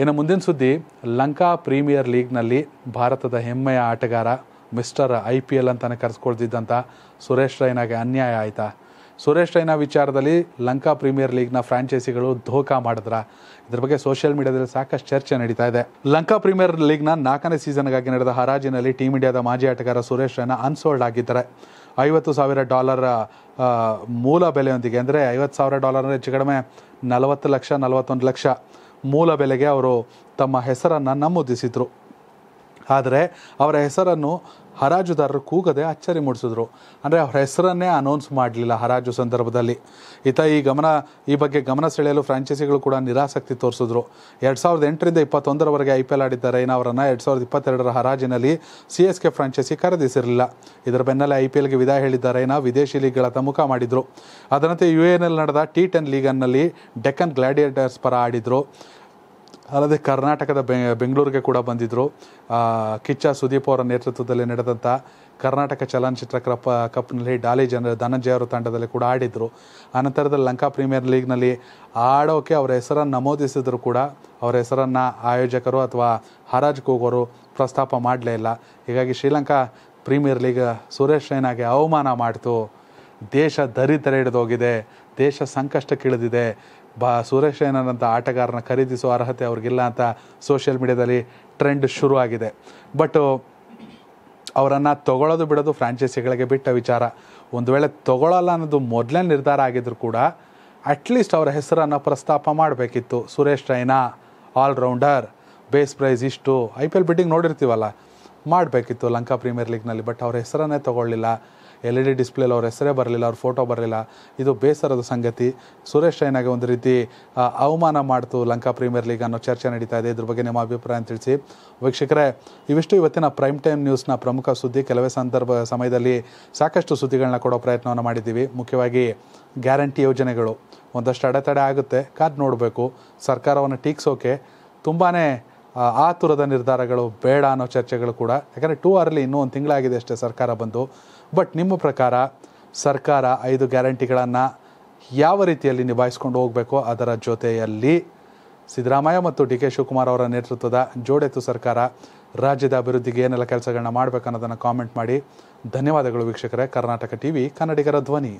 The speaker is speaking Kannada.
ಇನ್ನು ಮುಂದಿನ ಸುದ್ದಿ ಲಂಕಾ ಪ್ರೀಮಿಯರ್ ಲೀಗ್ನಲ್ಲಿ ಭಾರತದ ಹೆಮ್ಮೆಯ ಆಟಗಾರ ಮಿಸ್ಟರ್ ಐ ಪಿ ಎಲ್ ಅಂತಲೇ ಕರೆಸ್ಕೊಳ್ತಿದ್ದಂಥ ಸುರೇಶ್ ರೈನಾಗೆ ಅನ್ಯಾಯ ಆಯಿತಾ ಸುರೇಶ್ ರೈನಾ ವಿಚಾರದಲ್ಲಿ ಲಂಕಾ ಪ್ರೀಮಿಯರ್ ಲೀಗ್ನ ಫ್ರಾಂಚೈಸಿಗಳು ಧೋಕಾ ಮಾಡಿದ್ರ ಇದ್ರ ಬಗ್ಗೆ ಸೋಷಿಯಲ್ ಮೀಡಿಯಾದಲ್ಲಿ ಸಾಕಷ್ಟು ಚರ್ಚೆ ನಡೀತಾ ಇದೆ ಲಂಕಾ ಪ್ರೀಮಿಯರ್ ಲೀಗ್ನ ನಾಲ್ಕನೇ ಸೀಸನ್ಗಾಗಿ ನಡೆದ ಹರಾಜಿನಲ್ಲಿ ಟೀಮ್ ಇಂಡಿಯಾದ ಮಾಜಿ ಆಟಗಾರ ಸುರೇಶ್ ರೈನಾ ಅನ್ಸೋಲ್ಡ್ ಆಗಿದ್ದಾರೆ ಐವತ್ತು ಸಾವಿರ ಡಾಲರ್ ಮೂಲ ಬೆಲೆಯೊಂದಿಗೆ ಅಂದರೆ ಐವತ್ತು ಸಾವಿರ ಡಾಲರ್ ಹೆಚ್ಚು ಕಡಿಮೆ ನಲವತ್ತು ಲಕ್ಷ ನಲವತ್ತೊಂದು ಲಕ್ಷ ಮೂಲ ಬೆಲೆಗೆ ಅವರು ತಮ್ಮ ಹೆಸರನ್ನು ನಮೂದಿಸಿದರು ಆದರೆ ಅವರ ಹೆಸರನ್ನು ಹರಾಜುದಾರರು ಕೂಗದೆ ಅಚ್ಚರಿ ಮೂಡಿಸಿದ್ರು ಅಂದರೆ ಅವರ ಹೆಸರನ್ನೇ ಅನೌನ್ಸ್ ಮಾಡಲಿಲ್ಲ ಹರಾಜು ಸಂದರ್ಭದಲ್ಲಿ ಈತ ಈ ಗಮನ ಈ ಬಗ್ಗೆ ಗಮನ ಸೆಳೆಯಲು ಫ್ರಾಂಚೈಸಿಗಳು ಕೂಡ ನಿರಾಸಕ್ತಿ ತೋರಿಸಿದ್ರು ಎರಡು ಸಾವಿರದ ಎಂಟರಿಂದ ಇಪ್ಪತ್ತೊಂದರವರೆಗೆ ಐ ಪಿ ಎಲ್ ಆಡಿದ್ದ ರೈನಾ ಅವರನ್ನು ಎರಡು ಸಾವಿರದ ಇಪ್ಪತ್ತೆರಡರ ಹರಾಜಿನಲ್ಲಿ ಸಿ ಎಸ್ ಕೆ ಫ್ರಾಂಚೈಸಿ ಖರೀದಿಸಿರಲಿಲ್ಲ ಇದರ ಬೆನ್ನಲ್ಲೇ ಐ ಪಿ ಎಲ್ಗೆ ವಿದಾಯ ಹೇಳಿದ್ದ ರೈನಾ ವಿದೇಶಿ ಲೀಗ್ಗಳ ತಮುಖ ಮಾಡಿದರು ಅದರಂತೆ ಯು ಎನ್ ಎಲ್ ನಡೆದ ಟಿ ಟೆನ್ ಲೀಗನ್ನಲ್ಲಿ ಡೆಕ್ಕನ್ ಗ್ಲಾಡಿಯೇಟರ್ಸ್ ಪರ ಆಡಿದರು ಅಲ್ಲದೆ ಕರ್ನಾಟಕದ ಬೆಂಗಳೂರಿಗೆ ಕೂಡ ಬಂದಿದ್ದರು ಕಿಚ್ಚ ಸುದೀಪ್ ಅವರ ನೇತೃತ್ವದಲ್ಲಿ ನಡೆದಂಥ ಕರ್ನಾಟಕ ಚಲನಚಿತ್ರ ಕಪ್ ಕಪ್ನಲ್ಲಿ ಡಾಲಿ ಜನ ಧನಂಜಯ ಅವರು ತಂಡದಲ್ಲಿ ಕೂಡ ಆಡಿದರು ಅನಂತರದಲ್ಲಿ ಲಂಕಾ ಪ್ರೀಮಿಯರ್ ಲೀಗ್ನಲ್ಲಿ ಆಡೋಕೆ ಅವರ ಹೆಸರನ್ನು ನಮೂದಿಸಿದ್ರು ಕೂಡ ಅವರ ಹೆಸರನ್ನು ಆಯೋಜಕರು ಅಥವಾ ಹರಾಜ್ ಕೂಗೋರು ಪ್ರಸ್ತಾಪ ಮಾಡಲೇ ಇಲ್ಲ ಹೀಗಾಗಿ ಶ್ರೀಲಂಕಾ ಪ್ರೀಮಿಯರ್ ಲೀಗ್ ಸುರೇಶ್ ರೈನಾಗೆ ಅವಮಾನ ಮಾಡಿತು ದೇಶ ದರಿದ್ರ ಹಿಡಿದೋಗಿದೆ ದೇಶ ಸಂಕಷ್ಟಕ್ಕಿಳಿದಿದೆ ಬಾ ಸುರೇಶ್ ಅಂತ ಆಟಗಾರನ ಖರೀದಿಸುವ ಅರ್ಹತೆ ಅವ್ರಿಗಿಲ್ಲ ಅಂತ ಸೋಷಿಯಲ್ ಮೀಡ್ಯಾದಲ್ಲಿ ಟ್ರೆಂಡ್ ಶುರು ಆಗಿದೆ ಬಟ್ ಅವರನ್ನು ತಗೊಳ್ಳೋದು ಬಿಡೋದು ಫ್ರಾಂಚೈಸಿಗಳಿಗೆ ಬಿಟ್ಟ ವಿಚಾರ ಒಂದು ವೇಳೆ ತಗೊಳ್ಳಲ್ಲ ಅನ್ನೋದು ಮೊದಲೇ ನಿರ್ಧಾರ ಆಗಿದ್ರು ಕೂಡ ಅಟ್ಲೀಸ್ಟ್ ಅವರ ಹೆಸರನ್ನು ಪ್ರಸ್ತಾಪ ಮಾಡಬೇಕಿತ್ತು Suresh Raina allrounder base price ಇಷ್ಟು ಐ ಪಿ ಎಲ್ ಬಿಡ್ಡಿಂಗ್ ನೋಡಿರ್ತೀವಲ್ಲ ಮಾಡಬೇಕಿತ್ತು ಲಂಕಾ ಪ್ರೀಮಿಯರ್ ಲೀಗ್ನಲ್ಲಿ ಬಟ್ ಅವ್ರ ಹೆಸರನ್ನೇ ತೊಗೊಳ್ಳಿಲ್ಲ ಎಲ್ ಇ ಡಿ ಡಿಸ್ಪ್ಲೇಲಿ ಅವ್ರ ಹೆಸರೇ ಬರಲಿಲ್ಲ ಅವ್ರ ಫೋಟೋ ಬರಲಿಲ್ಲ ಇದು ಬೇಸರದ ಸಂಗತಿ ಸುರೇಶ್ ರೈನಾಗೆ ಒಂದು ರೀತಿ ಅವಮಾನ ಮಾಡ್ತು ಲಂಕಾ ಪ್ರೀಮಿಯರ್ ಲೀಗ್ ಅನ್ನೋ ಚರ್ಚೆ ನಡೀತಾ ಇದೆ ಇದ್ರ ಬಗ್ಗೆ ನಿಮ್ಮ ಅಭಿಪ್ರಾಯ ಅಂತ ತಿಳಿಸಿ ವೀಕ್ಷಕರೇ ಇವಿಷ್ಟು ಇವತ್ತಿನ ಪ್ರೈಮ್ ಟೈಮ್ ನ್ಯೂಸ್ನ ಪ್ರಮುಖ ಸುದ್ದಿ ಕೆಲವೇ ಸಂದರ್ಭ ಸಮಯದಲ್ಲಿ ಸಾಕಷ್ಟು ಸುದ್ದಿಗಳನ್ನ ಕೊಡೋ ಪ್ರಯತ್ನವನ್ನು ಮಾಡಿದ್ದೀವಿ ಮುಖ್ಯವಾಗಿ ಗ್ಯಾರಂಟಿ ಯೋಜನೆಗಳು ಒಂದಷ್ಟು ಅಡೆತಡೆ ಆಗುತ್ತೆ ಕಾದು ನೋಡಬೇಕು ಸರ್ಕಾರವನ್ನು ಟೀಕ್ಸೋಕೆ ತುಂಬಾ ಆತುರದ ನಿರ್ಧಾರಗಳು ಬೇಡ ಅನ್ನೋ ಚರ್ಚೆಗಳು ಕೂಡ ಯಾಕಂದರೆ ಟೂ ಅರ್ಲಿ ಇನ್ನೂ ಒಂದು ತಿಂಗಳಾಗಿದೆ ಅಷ್ಟೇ ಸರ್ಕಾರ ಬಂದು ಬಟ್ ನಿಮ್ಮ ಪ್ರಕಾರ ಸರ್ಕಾರ ಐದು ಗ್ಯಾರಂಟಿಗಳನ್ನು ಯಾವ ರೀತಿಯಲ್ಲಿ ನಿಭಾಯಿಸ್ಕೊಂಡು ಹೋಗಬೇಕು ಅದರ ಜೊತೆಯಲ್ಲಿ ಸಿದ್ದರಾಮಯ್ಯ ಮತ್ತು ಡಿ ಕೆ ಶಿವಕುಮಾರ್ ಅವರ ನೇತೃತ್ವದ ಜೋಡೆತ್ತು ಸರ್ಕಾರ ರಾಜ್ಯದ ಅಭಿವೃದ್ಧಿಗೆ ಏನೆಲ್ಲ ಕೆಲಸಗಳನ್ನ ಮಾಡಬೇಕು ಅನ್ನೋದನ್ನು ಕಾಮೆಂಟ್ ಮಾಡಿ ಧನ್ಯವಾದಗಳು ವೀಕ್ಷಕರೇ ಕರ್ನಾಟಕ ಟಿ ವಿ ಕನ್ನಡಿಗರ ಧ್ವನಿ